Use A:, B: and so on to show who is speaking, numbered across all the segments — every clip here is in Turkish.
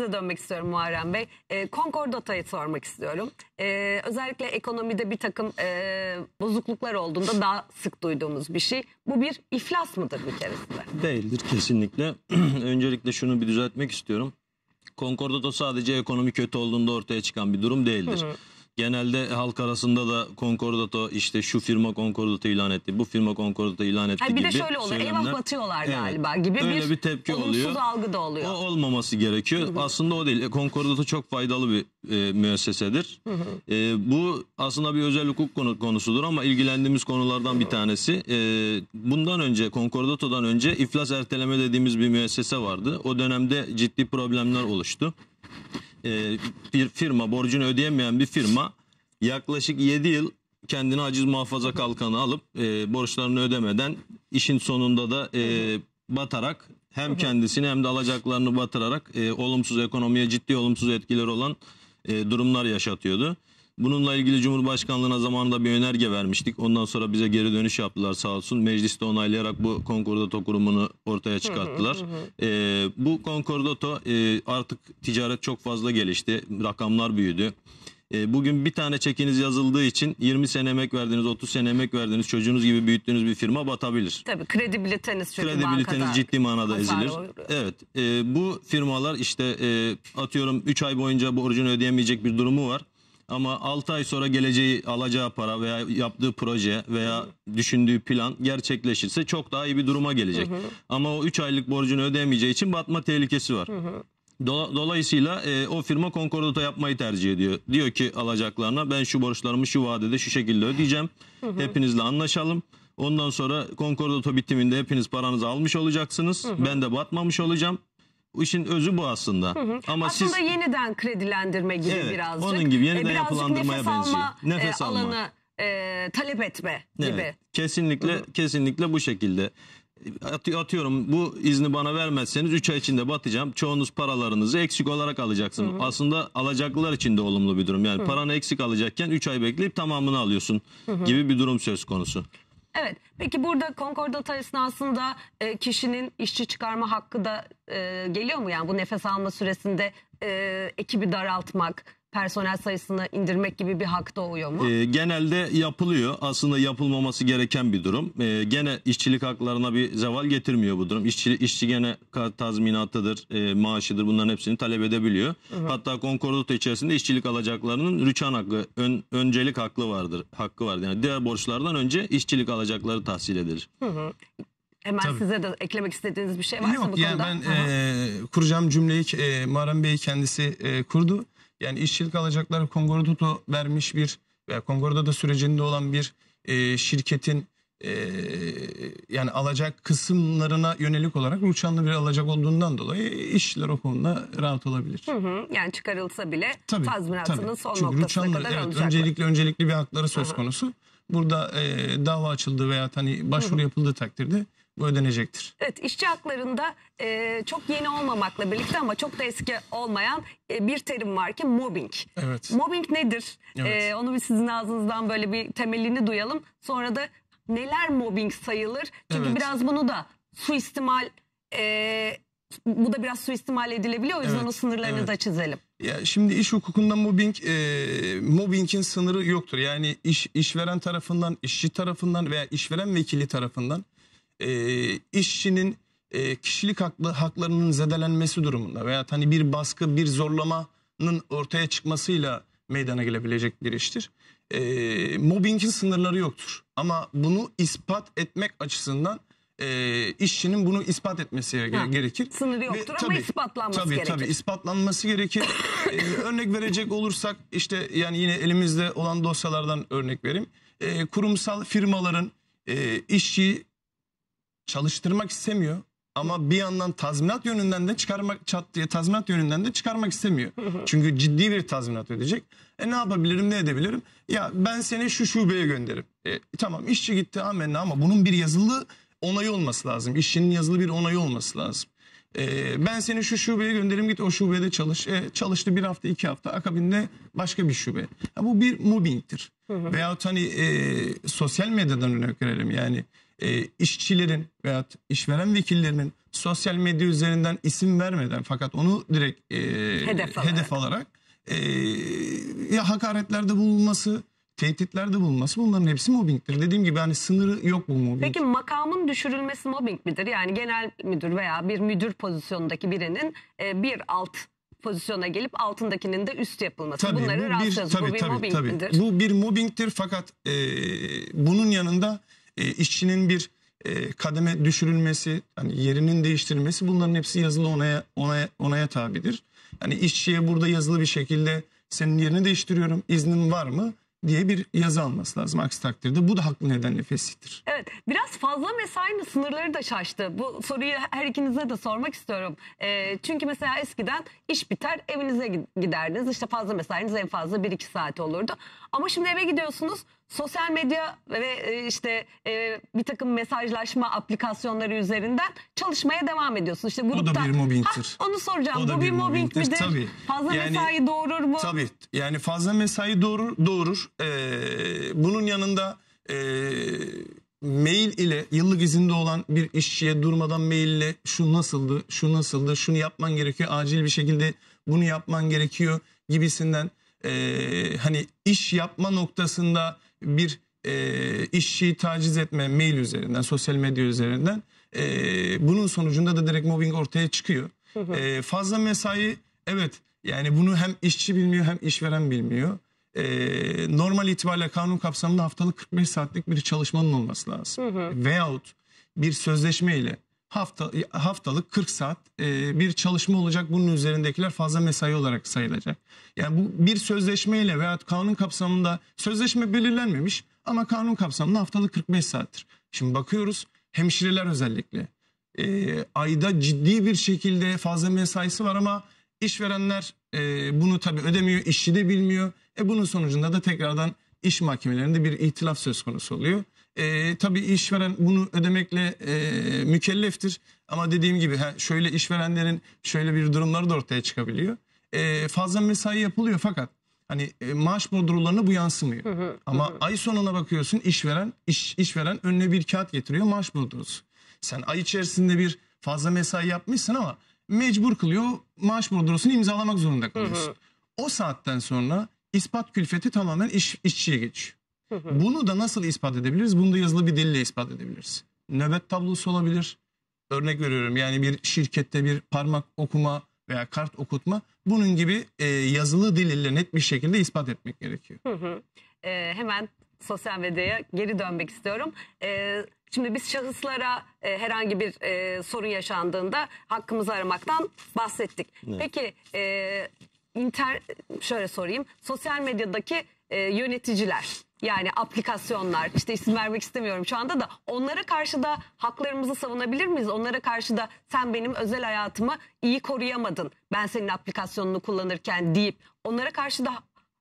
A: Size dönmek istiyorum Muharrem Bey. E, ee, Concordata'yı sormak istiyorum. E, özellikle ekonomide bir takım e, bozukluklar olduğunda daha sık duyduğumuz bir şey. Bu bir iflas mıdır bir keresinde?
B: Değildir kesinlikle. Öncelikle şunu bir düzeltmek istiyorum. Konkordato sadece ekonomi kötü olduğunda ortaya çıkan bir durum değildir. Hı hı. Genelde halk arasında da konkordato işte şu firma konkordato ilan etti, bu firma konkordato ilan etti yani bir gibi. Bir de şöyle oluyor, Söylemler. Eyvah
A: batıyorlar evet, galiba gibi öyle bir, bir tepki oluyor. algı
B: da oluyor. O olmaması gerekiyor. Hı hı. Aslında o değil. Konkordato e, çok faydalı bir e, müessesedir. Hı hı. E, bu aslında bir özel hukuk konu, konusudur ama ilgilendiğimiz konulardan hı hı. bir tanesi. E, bundan önce konkordatodan önce iflas erteleme dediğimiz bir müessese vardı. O dönemde ciddi problemler oluştu. E, bir firma borcunu ödeyemeyen bir firma yaklaşık 7 yıl kendini aciz muhafaza kalkanı alıp e, borçlarını ödemeden işin sonunda da e, batarak hem kendisini hem de alacaklarını batırarak e, olumsuz ekonomiye ciddi olumsuz etkileri olan e, durumlar yaşatıyordu. Bununla ilgili Cumhurbaşkanlığına zamanında bir önerge vermiştik. Ondan sonra bize geri dönüş yaptılar sağ olsun. Mecliste onaylayarak bu konkordato kurumunu ortaya çıkarttılar. E, bu konkordato e, artık ticaret çok fazla gelişti. Rakamlar büyüdü. E, bugün bir tane çekiniz yazıldığı için 20 sene emek verdiğiniz, 30 sene emek verdiğiniz, çocuğunuz gibi büyüttüğünüz bir firma batabilir.
A: Tabii kredibiliteniz çünkü Kredibiliteniz bankada ciddi
B: manada ezilir. Oluyor. Evet. E, bu firmalar işte e, atıyorum 3 ay boyunca borcunu ödeyemeyecek bir durumu var. Ama 6 ay sonra geleceği alacağı para veya yaptığı proje veya düşündüğü plan gerçekleşirse çok daha iyi bir duruma gelecek. Ama o 3 aylık borcunu ödeyemeyeceği için batma tehlikesi var. Do- Dolayısıyla e, o firma konkordato yapmayı tercih ediyor. Diyor ki alacaklarına ben şu borçlarımı şu vadede şu şekilde ödeyeceğim. Hepinizle anlaşalım. Ondan sonra konkordato bitiminde hepiniz paranızı almış olacaksınız. Ben de batmamış olacağım işin özü bu aslında. Hı hı. Ama aslında siz
A: yeniden kredilendirme gibi evet, birazcık. Onun gibi yeniden e, yapılandırmaya nefes benziyor. Alma, e, nefes e, alma alanı e, talep etme evet, gibi.
B: Kesinlikle hı hı. kesinlikle bu şekilde. Atıyorum bu izni bana vermezseniz 3 ay içinde batacağım. Çoğunuz paralarınızı eksik olarak alacaksın. Hı hı. Aslında alacaklılar için de olumlu bir durum. Yani hı hı. paranı eksik alacakken 3 ay bekleyip tamamını alıyorsun hı hı. gibi bir durum söz konusu.
A: Evet. Peki burada konkordat esnasında e, kişinin işçi çıkarma hakkı da e, geliyor mu? Yani bu nefes alma süresinde e, ekibi daraltmak, personel sayısını indirmek gibi bir hak doğuyor mu? E,
B: genelde yapılıyor. Aslında yapılmaması gereken bir durum. E, gene işçilik haklarına bir zeval getirmiyor bu durum. İşçi, işçi gene tazminatıdır, e, maaşıdır bunların hepsini talep edebiliyor. Hı hı. Hatta konkordato içerisinde işçilik alacaklarının rüçhan hakkı, ön, öncelik hakkı vardır. Hakkı vardır. Yani diğer borçlardan önce işçilik alacakları tahsil edilir.
A: Hı hı. Hemen Tabii. size de eklemek istediğiniz bir şey varsa Yok, bu konuda. Yok yani ben
C: e, kuracağım cümleyi e, Muharrem Bey kendisi e, kurdu. Yani işçilik alacaklar Kongoru'da vermiş bir veya Kongoru'da da sürecinde olan bir e, şirketin e, yani alacak kısımlarına yönelik olarak uçanlı bir alacak olduğundan dolayı işçiler o konuda rahat olabilir.
A: Hı hı, yani çıkarılsa bile tabii, tazminatının tabii. son Çünkü noktasına ruçanlı, kadar evet, alacaklar. Öncelikli,
C: öncelikli bir hakları söz hı hı. konusu. Burada e, dava açıldı veya hani başvuru hı hı. yapıldığı takdirde ödenecektir.
A: Evet işçi haklarında e, çok yeni olmamakla birlikte ama çok da eski olmayan e, bir terim var ki mobbing. Evet. Mobbing nedir? E, evet. E, onu bir sizin ağzınızdan böyle bir temelini duyalım. Sonra da neler mobbing sayılır? Çünkü evet. biraz bunu da suistimal e, bu da biraz suistimal edilebiliyor. O yüzden evet, o sınırlarını evet. da çizelim.
C: Ya şimdi iş hukukunda mobbing e, mobbingin sınırı yoktur. Yani iş işveren tarafından, işçi tarafından veya işveren vekili tarafından e, işçinin e, kişilik haklı, haklarının zedelenmesi durumunda veya hani bir baskı, bir zorlamanın ortaya çıkmasıyla meydana gelebilecek bir iştir. E, mobbingin sınırları yoktur. Ama bunu ispat etmek açısından e, işçinin bunu ispat etmesi ha, gerekir. Sınırı yoktur Ve, ama tabii, ispatlanması tabii, gerekir. Tabii ispatlanması gerekir. ee, örnek verecek olursak işte yani yine elimizde olan dosyalardan örnek vereyim. Ee, kurumsal firmaların e, işçi çalıştırmak istemiyor. Ama bir yandan tazminat yönünden de çıkarmak çat diye tazminat yönünden de çıkarmak istemiyor. Çünkü ciddi bir tazminat ödeyecek. E ne yapabilirim ne edebilirim? Ya ben seni şu şubeye gönderirim. E, tamam işçi gitti amenna ama bunun bir yazılı onayı olması lazım. İşçinin yazılı bir onayı olması lazım. E, ben seni şu şubeye gönderirim git o şubede çalış. E, çalıştı bir hafta iki hafta akabinde başka bir şube. Ya, bu bir mobbingtir. Veyahut hani e, sosyal medyadan örnek verelim yani e, işçilerin veya işveren vekillerinin sosyal medya üzerinden isim vermeden fakat onu direkt e, hedef alarak, hedef alarak e, ya hakaretlerde bulunması, tehditlerde bulunması bunların hepsi mobbingdir. Dediğim gibi hani sınırı yok bu mobbing. Peki
A: makamın düşürülmesi mobbing midir? Yani genel müdür veya bir müdür pozisyonundaki birinin e, bir alt pozisyona gelip altındakinin de üst yapılması. Tabii, Bunları bu bir, bu bir tabii, mobbing tabii. midir? Bu
C: bir mobbingtir fakat e, bunun yanında e, işçinin bir e, kademe düşürülmesi, yani yerinin değiştirilmesi bunların hepsi yazılı onaya, onaya, onaya tabidir. Yani işçiye burada yazılı bir şekilde senin yerini değiştiriyorum, iznin var mı? diye bir yazı alması lazım. Aksi takdirde bu da haklı nedenle fesihtir.
A: Evet biraz fazla mesainin sınırları da şaştı. Bu soruyu her ikinize de sormak istiyorum. E, çünkü mesela eskiden iş biter evinize giderdiniz. İşte fazla mesainiz en fazla 1-2 saat olurdu. Ama şimdi eve gidiyorsunuz sosyal medya ve e, işte e, bir takım mesajlaşma aplikasyonları üzerinden çalışmaya devam ediyorsun. İşte grupta, o da bir mobbingtir. Ha, onu soracağım. O da Bu bir, bir mobbing midir? Tabii. Fazla yani, mesai doğurur mu? Tabii.
C: Yani fazla mesai doğurur. doğurur. Ee, bunun yanında e, mail ile yıllık izinde olan bir işçiye durmadan mail ile şu nasıldı, şu nasıldı, şunu yapman gerekiyor, acil bir şekilde bunu yapman gerekiyor gibisinden e, hani iş yapma noktasında bir e, işçiyi taciz etme mail üzerinden, sosyal medya üzerinden e, bunun sonucunda da direkt mobbing ortaya çıkıyor. Hı hı. E, fazla mesai evet yani bunu hem işçi bilmiyor hem işveren bilmiyor. E, normal itibariyle kanun kapsamında haftalık 45 saatlik bir çalışmanın olması lazım. Hı hı. Veyahut bir sözleşme ile hafta e, haftalık 40 saat e, bir çalışma olacak. Bunun üzerindekiler fazla mesai olarak sayılacak. Yani bu bir sözleşmeyle veya kanun kapsamında sözleşme belirlenmemiş ama kanun kapsamında haftalık 45 saattir. Şimdi bakıyoruz hemşireler özellikle e, ayda ciddi bir şekilde fazla mesaisi var ama işverenler e, bunu tabii ödemiyor, işçi de bilmiyor. E bunun sonucunda da tekrardan iş mahkemelerinde bir itilaf söz konusu oluyor. E, tabii işveren bunu ödemekle e, mükelleftir. Ama dediğim gibi he, şöyle işverenlerin şöyle bir durumları da ortaya çıkabiliyor. E, fazla mesai yapılıyor fakat hani e, maaş bordrolarına bu yansımıyor. Ama ay sonuna bakıyorsun işveren iş, işveren önüne bir kağıt getiriyor maaş bordrosu. Sen ay içerisinde bir fazla mesai yapmışsın ama mecbur kılıyor maaş bordrosunu imzalamak zorunda kalıyorsun. O saatten sonra ispat külfeti tamamen iş, işçiye geçiyor. Bunu da nasıl ispat edebiliriz? Bunu da yazılı bir dille ispat edebiliriz. Nöbet tablosu olabilir. Örnek veriyorum yani bir şirkette bir parmak okuma veya kart okutma bunun gibi e, yazılı dil net bir şekilde ispat etmek gerekiyor.
A: E, hemen sosyal medyaya geri dönmek istiyorum. E, şimdi biz şahıslara e, herhangi bir e, sorun yaşandığında hakkımızı aramaktan bahsettik. Evet. Peki e, inter şöyle sorayım sosyal medyadaki e, yöneticiler yani aplikasyonlar işte isim vermek istemiyorum şu anda da onlara karşı da haklarımızı savunabilir miyiz? Onlara karşı da sen benim özel hayatımı iyi koruyamadın ben senin aplikasyonunu kullanırken deyip onlara karşı da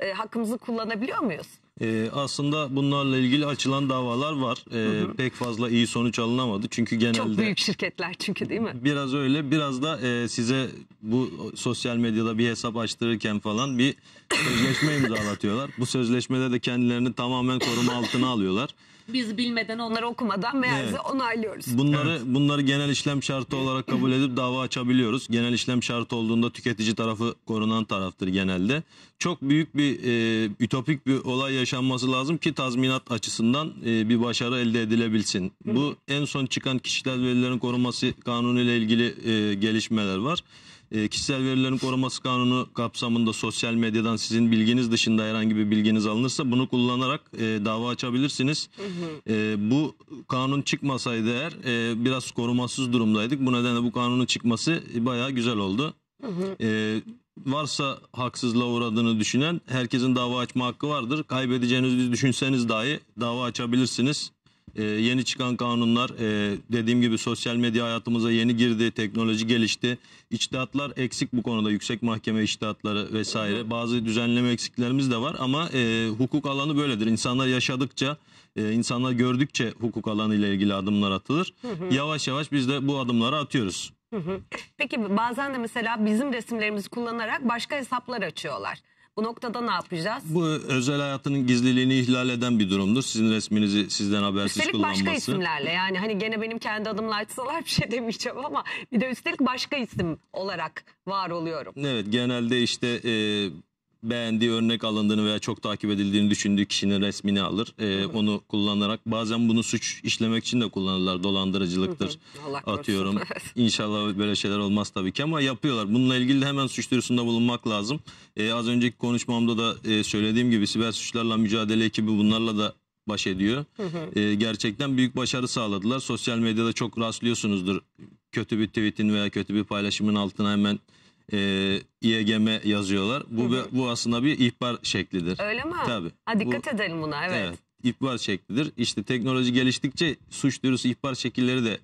A: e, hakkımızı kullanabiliyor muyuz?
B: E, aslında bunlarla ilgili açılan davalar var. E, hı hı. Pek fazla iyi sonuç alınamadı. Çünkü genelde... Çok büyük
A: şirketler çünkü değil mi?
B: Biraz öyle. Biraz da e, size bu sosyal medyada bir hesap açtırırken falan bir sözleşme imzalatıyorlar. Bu sözleşmede de kendilerini tamamen koruma altına alıyorlar.
A: Biz bilmeden onları okumadan meğerse Evet. onaylıyoruz.
B: Bunları bunları genel işlem şartı olarak kabul edip dava açabiliyoruz. Genel işlem şartı olduğunda tüketici tarafı korunan taraftır genelde. Çok büyük bir e, ütopik bir olay yaşanması lazım ki tazminat açısından e, bir başarı elde edilebilsin. Bu en son çıkan kişisel verilerin korunması kanunu ile ilgili e, gelişmeler var. E, kişisel verilerin koruması kanunu kapsamında sosyal medyadan sizin bilginiz dışında herhangi bir bilginiz alınırsa bunu kullanarak e, dava açabilirsiniz. Hı hı. E, bu kanun çıkmasaydı eğer e, biraz korumasız durumdaydık. Bu nedenle bu kanunun çıkması e, bayağı güzel oldu. Hı hı. E, varsa haksızlığa uğradığını düşünen herkesin dava açma hakkı vardır. Kaybedeceğinizi düşünseniz dahi dava açabilirsiniz. E, yeni çıkan kanunlar e, dediğim gibi sosyal medya hayatımıza yeni girdi, teknoloji gelişti. İçtihatlar eksik bu konuda. Yüksek mahkeme içtihatları vesaire. Bazı düzenleme eksiklerimiz de var ama e, hukuk alanı böyledir. İnsanlar yaşadıkça e, insanlar gördükçe hukuk alanı ile ilgili adımlar atılır. Hı hı. Yavaş yavaş biz de bu adımları atıyoruz.
A: Hı hı. Peki bazen de mesela bizim resimlerimizi kullanarak başka hesaplar açıyorlar. Bu noktada ne yapacağız?
B: Bu özel hayatının gizliliğini ihlal eden bir durumdur. Sizin resminizi sizden habersiz üstelik kullanması. Üstelik başka isimlerle
A: yani hani gene benim kendi adımla açsalar bir şey demeyeceğim ama bir de üstelik başka isim olarak var oluyorum.
B: Evet genelde işte e, beğendiği örnek alındığını veya çok takip edildiğini düşündüğü kişinin resmini alır. Ee, onu kullanarak bazen bunu suç işlemek için de kullanırlar. Dolandırıcılıktır atıyorum. İnşallah böyle şeyler olmaz tabii ki ama yapıyorlar. Bununla ilgili de hemen suç duyurusunda bulunmak lazım. Ee, az önceki konuşmamda da e, söylediğim gibi siber suçlarla mücadele ekibi bunlarla da baş ediyor. Ee, gerçekten büyük başarı sağladılar. Sosyal medyada çok rastlıyorsunuzdur. Kötü bir tweetin veya kötü bir paylaşımın altına hemen e, İEGM yazıyorlar. Bu hı hı. bu aslında bir ihbar şeklidir. Öyle mi? Tabii. Ha, dikkat
A: bu, edelim buna evet. evet.
B: İhbar şeklidir. İşte teknoloji geliştikçe suç duyurusu ihbar şekilleri de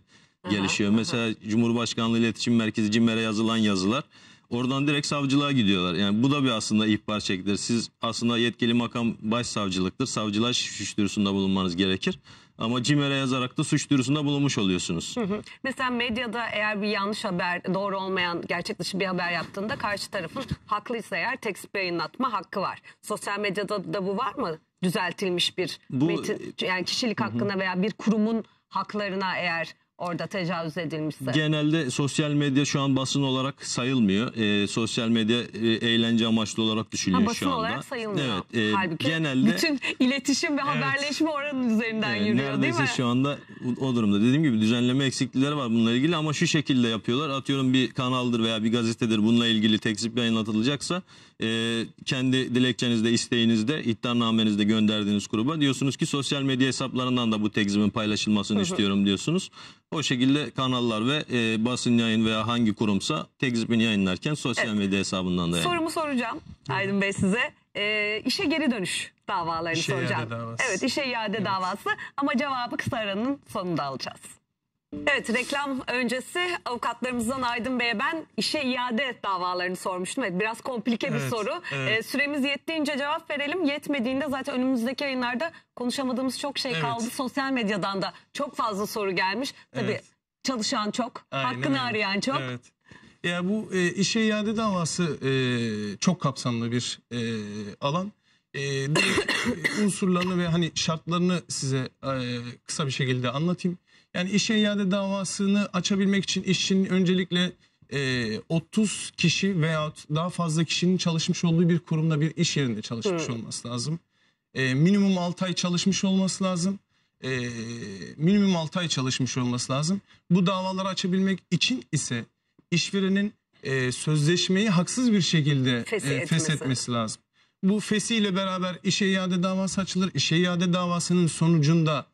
B: gelişiyor. Aha, Mesela aha. Cumhurbaşkanlığı İletişim Merkezi CİMER'e yazılan yazılar Oradan direkt savcılığa gidiyorlar. Yani bu da bir aslında ihbar çekilir. Siz aslında yetkili makam başsavcılıktır. Savcılar suç duyurusunda bulunmanız gerekir. Ama CİMER'e yazarak da suç duyurusunda bulunmuş oluyorsunuz. Hı hı.
A: Mesela medyada eğer bir yanlış haber, doğru olmayan, gerçek dışı bir haber yaptığında karşı tarafın haklıysa eğer tekst yayınlatma hakkı var. Sosyal medyada da bu var mı? Düzeltilmiş bir bu, metin, yani kişilik hakkına hı hı. veya bir kurumun haklarına eğer orada tecavüz edilmişse.
B: Genelde sosyal medya şu an basın olarak sayılmıyor. E, sosyal medya e, eğlence amaçlı olarak düşünülüyor ha, basın şu anda. olarak sayılmıyor. Evet, e, Halbuki genelde, bütün
A: iletişim ve evet, haberleşme oranın üzerinden e, yürüyor değil mi? şu
B: anda o durumda. Dediğim gibi düzenleme eksiklikleri var bununla ilgili ama şu şekilde yapıyorlar. Atıyorum bir kanaldır veya bir gazetedir bununla ilgili tekzip yayınlatılacaksa e, kendi dilekçenizde, isteğinizde, iddianamenizde gönderdiğiniz gruba diyorsunuz ki sosyal medya hesaplarından da bu tekzibin paylaşılmasını istiyorum diyorsunuz. O şekilde kanallar ve e, basın yayın veya hangi kurumsa tekzibini yayınlarken sosyal evet. medya hesabından da yayın. Sorumu
A: soracağım Aydın Bey size. E, işe geri dönüş davalarını işe soracağım. Evet işe iade evet. davası ama cevabı kısa aranın sonunda alacağız. Evet reklam öncesi avukatlarımızdan Aydın Bey'e ben işe iade davalarını sormuştum. Evet biraz komplike bir evet, soru. Evet. Ee, süremiz yettiğince cevap verelim. Yetmediğinde zaten önümüzdeki yayınlarda konuşamadığımız çok şey evet. kaldı. Sosyal medyadan da çok fazla soru gelmiş. Tabii evet. çalışan çok, Aynen hakkını öyle. arayan çok. Evet.
C: Ya bu e, işe iade davası e, çok kapsamlı bir e, alan e, e unsurlarını ve hani şartlarını size e, kısa bir şekilde anlatayım. Yani işe iade davasını açabilmek için işin öncelikle e, 30 kişi veya daha fazla kişinin çalışmış olduğu bir kurumda bir iş yerinde çalışmış Hı. olması lazım. E, minimum 6 ay çalışmış olması lazım. E, minimum 6 ay çalışmış olması lazım. Bu davaları açabilmek için ise işverenin e, sözleşmeyi haksız bir şekilde Fesih e, lazım. Bu ile beraber işe iade davası açılır. İşe iade davasının sonucunda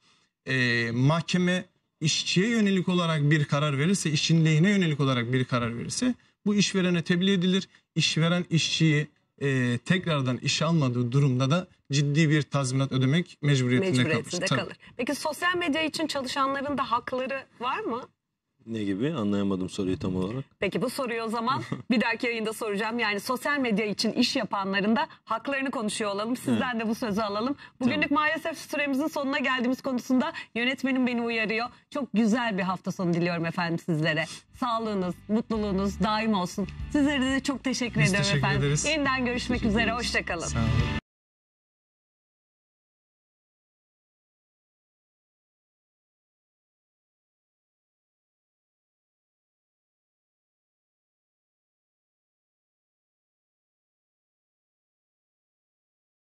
C: e, mahkeme işçiye yönelik olarak bir karar verirse, işçinin lehine yönelik olarak bir karar verirse bu işverene tebliğ edilir. İşveren işçiyi e, tekrardan iş almadığı durumda da ciddi bir tazminat ödemek mecburiyetinde, mecburiyetinde kalır. kalır.
A: Peki sosyal medya için çalışanların da hakları var mı?
B: Ne gibi? Anlayamadım soruyu tam olarak.
A: Peki bu soruyu o zaman bir dahaki yayında soracağım. Yani sosyal medya için iş yapanların da haklarını konuşuyor olalım. Sizden evet. de bu sözü alalım. Bugünlük tamam. maalesef süremizin sonuna geldiğimiz konusunda yönetmenim beni uyarıyor. Çok güzel bir hafta sonu diliyorum efendim sizlere. Sağlığınız, mutluluğunuz daim olsun. Sizlere de çok teşekkür Biz ediyorum teşekkür
C: efendim. Ederiz. Yeniden görüşmek teşekkür üzere. Hoşçakalın. Sağ olun.